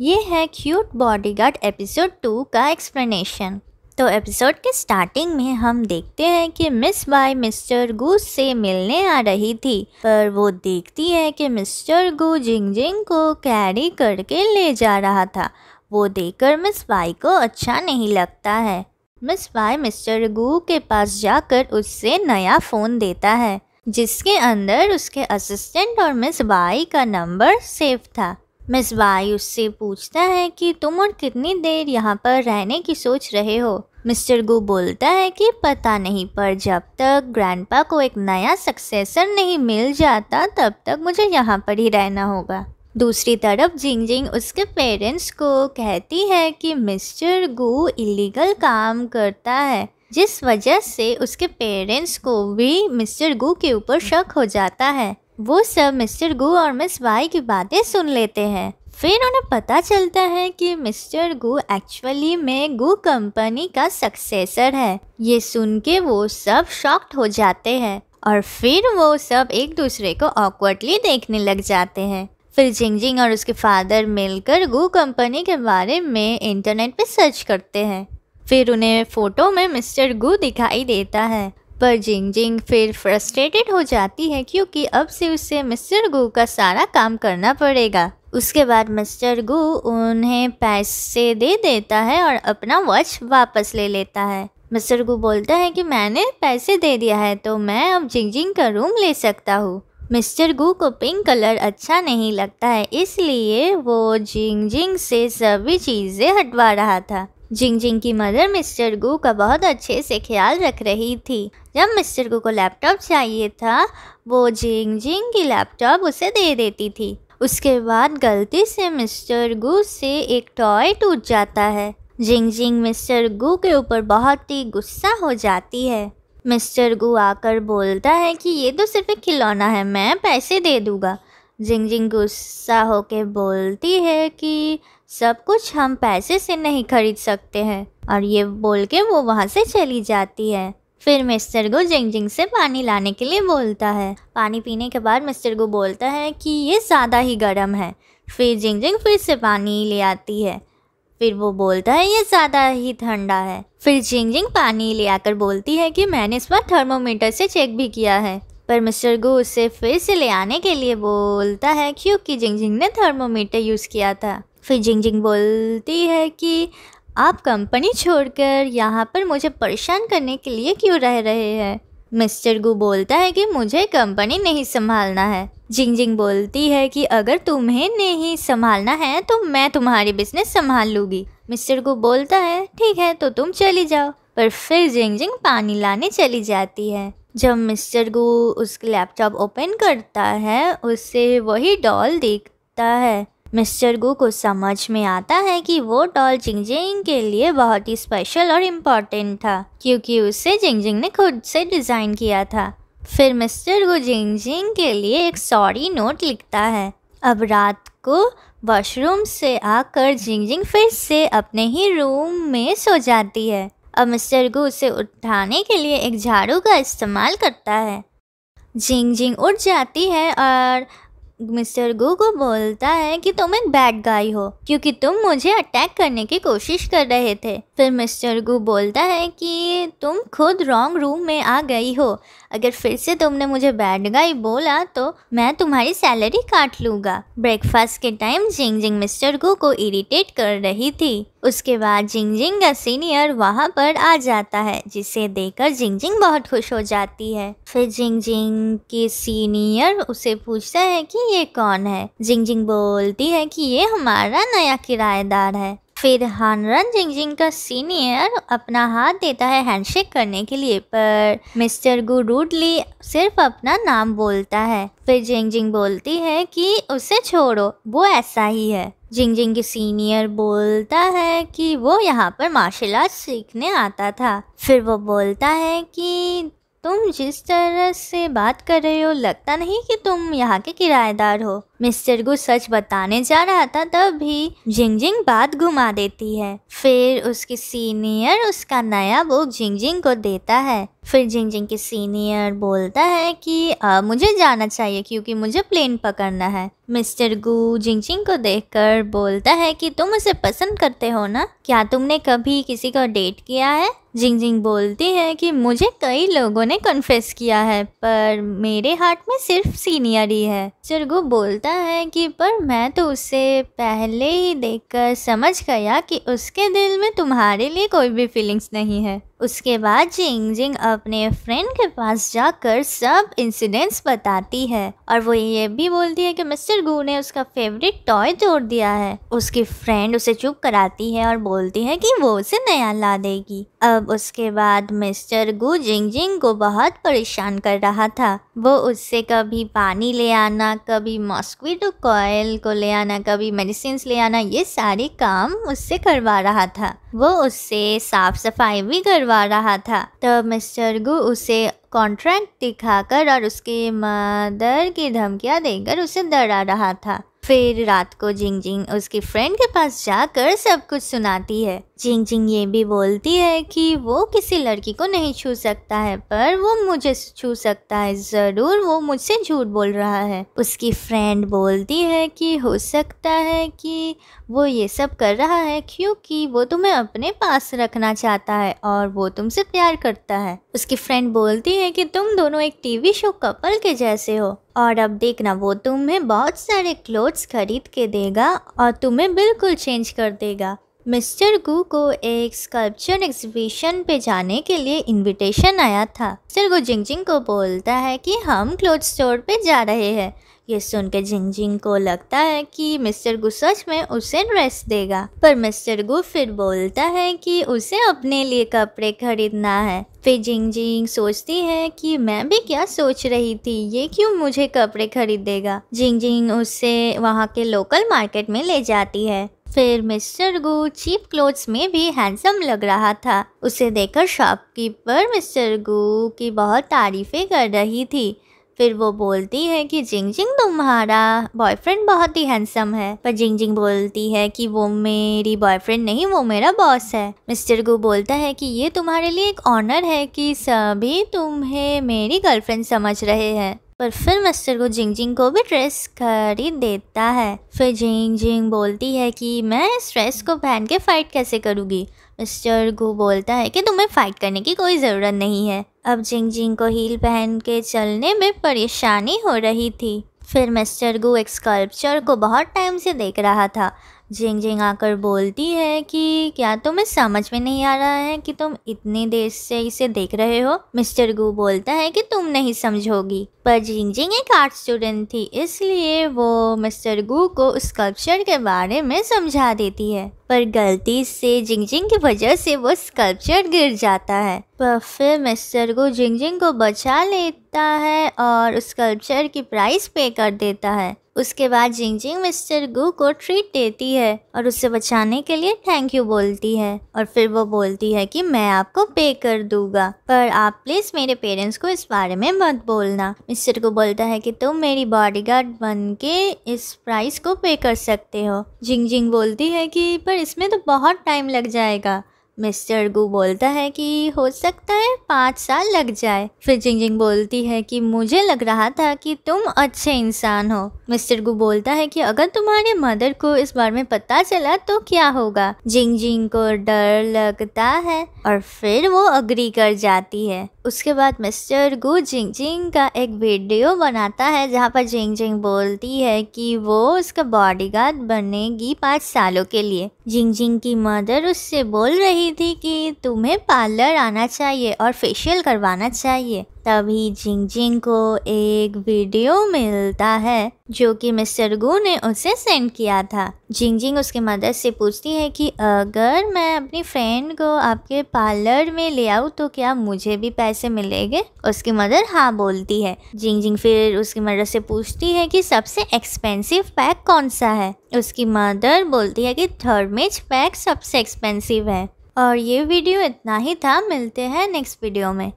ये है cute bodyguard episode two का एक्सप्लेनेशन तो एपिसोड के स्टार्टिंग में हम देखते हैं कि मिस बाई मिस्टर गू से मिलने आ रही थी पर वो देखती है कि मिस्टर गु जिंग जिंग को कैरी करके ले जा रहा था वो देखकर मिस बाई को अच्छा नहीं लगता है मिस बाई मिस्टर गु के पास जाकर उससे नया फ़ोन देता है जिसके अंदर उसके असिस्टेंट और मिस बाई का नंबर सेव था मिसबाई उससे पूछता है कि तुम और कितनी देर यहाँ पर रहने की सोच रहे हो मिस्टर गु बोलता है कि पता नहीं पर जब तक ग्रैंडपा को एक नया सक्सेसर नहीं मिल जाता तब तक मुझे यहाँ पर ही रहना होगा दूसरी तरफ जिंग जिंग उसके पेरेंट्स को कहती है कि मिस्टर गु इलीगल काम करता है जिस वजह से उसके पेरेंट्स को भी मिस्टर गु के ऊपर शक हो जाता है वो सब मिस्टर गु और मिस वाई की बातें सुन लेते हैं फिर उन्हें पता चलता है कि मिस्टर गु एक्चुअली में गु कंपनी का सक्सेसर है ये सुन के वो सब शॉक्ड हो जाते हैं और फिर वो सब एक दूसरे को ऑकवर्डली देखने लग जाते हैं फिर जिंग जिंग और उसके फादर मिलकर गु कंपनी के बारे में इंटरनेट पे सर्च करते हैं फिर उन्हें फ़ोटो में मिस्टर गु दिखाई देता है पर जिंग फिर फ्रस्ट्रेटेड हो जाती है क्योंकि अब से उसे मिस्टर गु का सारा काम करना पड़ेगा उसके बाद मिस्टर गु उन्हें पैसे दे देता है और अपना वॉच वापस ले लेता है मिस्टर गु बोलता है कि मैंने पैसे दे दिया है तो मैं अब जिंगजिंग का रूम ले सकता हूँ मिस्टर गु को पिंक कलर अच्छा नहीं लगता है इसलिए वो जिंगजिंग से सभी चीज़ें हटवा रहा था जिंग जिंग की मदर मिस्टर गु का बहुत अच्छे से ख्याल रख रही थी जब मिस्टर गु को लैपटॉप चाहिए था वो जिंग जिंग की लैपटॉप उसे दे देती थी उसके बाद गलती से मिस्टर गु से एक टॉय टूट जाता है जिंग जिंग मिस्टर गु के ऊपर बहुत ही गुस्सा हो जाती है मिस्टर गु आकर बोलता है कि ये तो सिर्फ एक खिलौना है मैं पैसे दे दूँगा जिंग जिंग गुस्सा होकर बोलती है कि सब कुछ हम पैसे से नहीं खरीद सकते हैं और ये बोल के वो वहाँ से चली जाती है फिर मिस्टर गो जिंग जिंग से पानी लाने के लिए बोलता है पानी पीने के बाद मिस्टर गो बोलता है कि ये ज़्यादा ही गर्म है फिर जिंग जिंग फिर से पानी ले आती है फिर वो बोलता है ये ज़्यादा ही ठंडा है फिर जिंग जिंग पानी ले आकर बोलती है कि मैंने इस बार थर्मोमीटर से चेक भी किया है पर मिस्टर गो उसे फिर से ले आने के लिए बोलता है क्योंकि जिंग जिंग ने थर्मोमीटर यूज़ किया था फिर जिंग जिंग बोलती है कि आप कंपनी छोड़कर यहाँ पर मुझे परेशान करने के लिए क्यों रह रहे हैं मिस्टर गु बोलता है कि मुझे कंपनी नहीं संभालना है जिंग जिंग बोलती है कि अगर तुम्हें नहीं संभालना है तो मैं तुम्हारी बिजनेस संभाल लूँगी मिस्टर गु बोलता है ठीक है तो तुम चली जाओ पर फिर जिंग जिंग पानी लाने चली जाती है जब मिस्टर गु उस लैपटॉप ओपन करता है उससे वही डॉल देखता है मिस्टर गु को समझ में आता है कि वो डॉल जिंगजिंग के लिए बहुत ही स्पेशल और इम्पॉर्टेंट था क्योंकि उसे जिंगजिंग ने खुद से डिज़ाइन किया था फिर मिस्टर गु जिंगजिंग के लिए एक सॉरी नोट लिखता है अब रात को वॉशरूम से आकर जिंगजिंग फिर से अपने ही रूम में सो जाती है अब मिस्टर गु उसे उठाने के लिए एक झाड़ू का इस्तेमाल करता है जिंगजिंग उठ जाती है और मिस्टर गोगो बोलता है कि तुम एक बैड गाय हो क्योंकि तुम मुझे अटैक करने की कोशिश कर रहे थे फिर मिस्टर गु बोलता है कि तुम खुद रॉन्ग रूम में आ गई हो अगर फिर से तुमने मुझे बैड गाय बोला तो मैं तुम्हारी सैलरी काट लूँगा ब्रेकफास्ट के टाइम जिंग जिंग मिस्टर गु को इरिटेट कर रही थी उसके बाद जिंगजिंग का सीनियर वहाँ पर आ जाता है जिसे देखकर जिंगजिंग बहुत खुश हो जाती है फिर जिंगजिंग के सीनियर उसे पूछता है कि ये कौन है जिंगजिंग बोलती है कि ये हमारा नया किराएदार है फिर हानरन जिंगजिंग का सीनियर अपना हाथ देता है हैंडशेक करने के लिए पर मिस्टर गु सिर्फ अपना नाम बोलता है फिर जिंगजिंग बोलती है कि उसे छोड़ो वो ऐसा ही है जिंग जिंग के सीनियर बोलता है कि वो यहाँ पर मार्शल आर्ट सीखने आता था फिर वो बोलता है कि तुम जिस तरह से बात कर रहे हो लगता नहीं कि तुम यहाँ के किराएदार हो मिस्टर गु सच बताने जा रहा था तब भी जिंग जिंग बात घुमा देती है फिर उसके सीनियर उसका नया बुक जिंग जिंग को देता है फिर जिंग जिंग के सीनियर बोलता है कि आ, मुझे जाना चाहिए क्योंकि मुझे प्लेन पकड़ना है मिस्टर गु जिंग जिंग को देखकर बोलता है कि तुम उसे पसंद करते हो ना क्या तुमने कभी किसी को डेट किया है जिंग जिंग बोलती है कि मुझे कई लोगों ने कन्फेस किया है पर मेरे हाथ में सिर्फ सीनियर ही है गु बोलता है कि पर मैं तो उसे पहले ही देखकर समझ गया कि उसके दिल में तुम्हारे लिए कोई भी फीलिंग्स नहीं है उसके बाद जिंग जिंग अपने फ्रेंड के पास जाकर सब इंसिडेंट्स बताती है और वो ये भी बोलती है कि मिस्टर गु ने उसका फेवरेट टॉय तोड़ दिया है उसकी फ्रेंड उसे चुप कराती है और बोलती है कि वो उसे नया ला देगी अब उसके बाद मिस्टर गु जिंग जिंग को बहुत परेशान कर रहा था वो उससे कभी पानी ले आना कभी मॉस्किटो कॉयल को ले आना कभी मेडिसिन ले आना ये सारे काम उससे करवा रहा था वो उससे साफ सफाई भी करवा रहा था तब तो मिस्टर गु उसे कॉन्ट्रैक्ट दिखाकर और उसके मदर की धमकियाँ देकर उसे डरा रहा था फिर रात को जिंग जिंग उसकी फ्रेंड के पास जाकर सब कुछ सुनाती है जिंग जिंग ये भी बोलती है कि वो किसी लड़की को नहीं छू सकता है पर वो मुझे छू सकता है ज़रूर वो मुझसे झूठ बोल रहा है उसकी फ्रेंड बोलती है कि हो सकता है कि वो ये सब कर रहा है क्योंकि वो तुम्हें अपने पास रखना चाहता है और वो तुमसे प्यार करता है उसकी फ्रेंड बोलती है कि तुम दोनों एक टीवी शो कपल के जैसे हो और अब देखना वो तुम्हें बहुत सारे क्लोथ्स खरीद के देगा और तुम्हें बिल्कुल चेंज कर देगा मिस्टर गु को एक स्कल्पचर एग्जीबिशन पे जाने के लिए इनविटेशन आया था मिस्टर गु जिंग को बोलता है कि हम क्लोथ स्टोर पे जा रहे हैं ये सुन के झिंगझिंग को लगता है कि मिस्टर गु सच में उसे ड्रेस देगा पर मिस्टर गु फिर बोलता है कि उसे अपने लिए कपड़े खरीदना है फिर झिंगझिंग सोचती है कि मैं भी क्या सोच रही थी ये क्यों मुझे कपड़े खरीदेगा झिंगझिंग उसे वहाँ के लोकल मार्केट में ले जाती है फिर मिस्टर गु चीप क्लोथ्स में भी हैंडसम लग रहा था उसे देखकर शॉपकीपर मिस्टर गु की बहुत तारीफें कर रही थी फिर वो बोलती है कि जिंग जिंग तुम्हारा बॉयफ्रेंड बहुत ही हैंडसम है पर जिंग जिंग बोलती है कि वो मेरी बॉयफ्रेंड नहीं वो मेरा बॉस है मिस्टर गु बोलता है कि ये तुम्हारे लिए एक ऑनर है कि सभी तुम्हें मेरी गर्लफ्रेंड समझ रहे हैं पर फिर मिस्टर को जिंग जिंग को भी ड्रेस खरीद देता है फिर जिंग जिंग बोलती है कि मैं इस ड्रेस को पहन के फ़ाइट कैसे करूँगी मिस्टर गो बोलता है कि तुम्हें फ़ाइट करने की कोई ज़रूरत नहीं है अब जिंग जिंग को हील पहन के चलने में परेशानी हो रही थी फिर मिस्टर गो एक स्कल्पचर को बहुत टाइम से देख रहा था झिंग झिंग आकर बोलती है कि क्या तुम्हें समझ में नहीं आ रहा है कि तुम इतनी देर से इसे देख रहे हो मिस्टर गु बोलता है कि तुम नहीं समझोगी पर झिंग झिंग एक आर्ट स्टूडेंट थी इसलिए वो मिस्टर गु को उस स्कल्पचर के बारे में समझा देती है पर गलती से झिंग की वजह से वो स्कल्पचर गिर जाता है पर फिर मिस्टर झिंग जिंगजिंग को बचा लेता है और उस स्कल्पचर की प्राइस पे कर देता है उसके बाद जिंगजिंग मिस्टर गु को ट्रीट देती है और उसे बचाने के लिए थैंक यू बोलती है और फिर वो बोलती है कि मैं आपको पे कर दूंगा पर आप प्लीज मेरे पेरेंट्स को इस बारे में मत बोलना मिस्टर गु बोलता है कि तुम मेरी बॉडीगार्ड बन के इस प्राइस को पे कर सकते हो जिंगजिंग बोलती है कि पर इसमें तो बहुत टाइम लग जाएगा मिस्टर गु बोलता है कि हो सकता है पाँच साल लग जाए फिर जिंग जिंग बोलती है कि मुझे लग रहा था कि तुम अच्छे इंसान हो मिस्टर गु बोलता है कि अगर तुम्हारे मदर को इस बारे में पता चला तो क्या होगा जिंग जिंग को डर लगता है और फिर वो अग्री कर जाती है उसके बाद मिस्टर गु जिंग जिंग का एक वीडियो बनाता है जहाँ पर जिंग जिंग बोलती है कि वो उसका बॉडीगार्ड बनेगी पाँच सालों के लिए जिंग जिंग की मदर उससे बोल रही थी कि तुम्हें पार्लर आना चाहिए और फेशियल करवाना चाहिए तभी जिंग जिंग को एक वीडियो मिलता है जो कि मिस्टर गु ने उसे सेंड किया था जिंग जिंग उसके मदर से पूछती है कि अगर मैं अपनी फ्रेंड को आपके पार्लर में ले आऊँ तो क्या मुझे भी पैसे मिलेंगे उसकी मदर हाँ बोलती है जिंग जिंग फिर उसकी मदर से पूछती है कि सबसे एक्सपेंसिव पैक कौन सा है उसकी मदर बोलती है कि थर्मिज पैक सबसे एक्सपेंसिव है और ये वीडियो इतना ही था मिलते हैं नेक्स्ट वीडियो में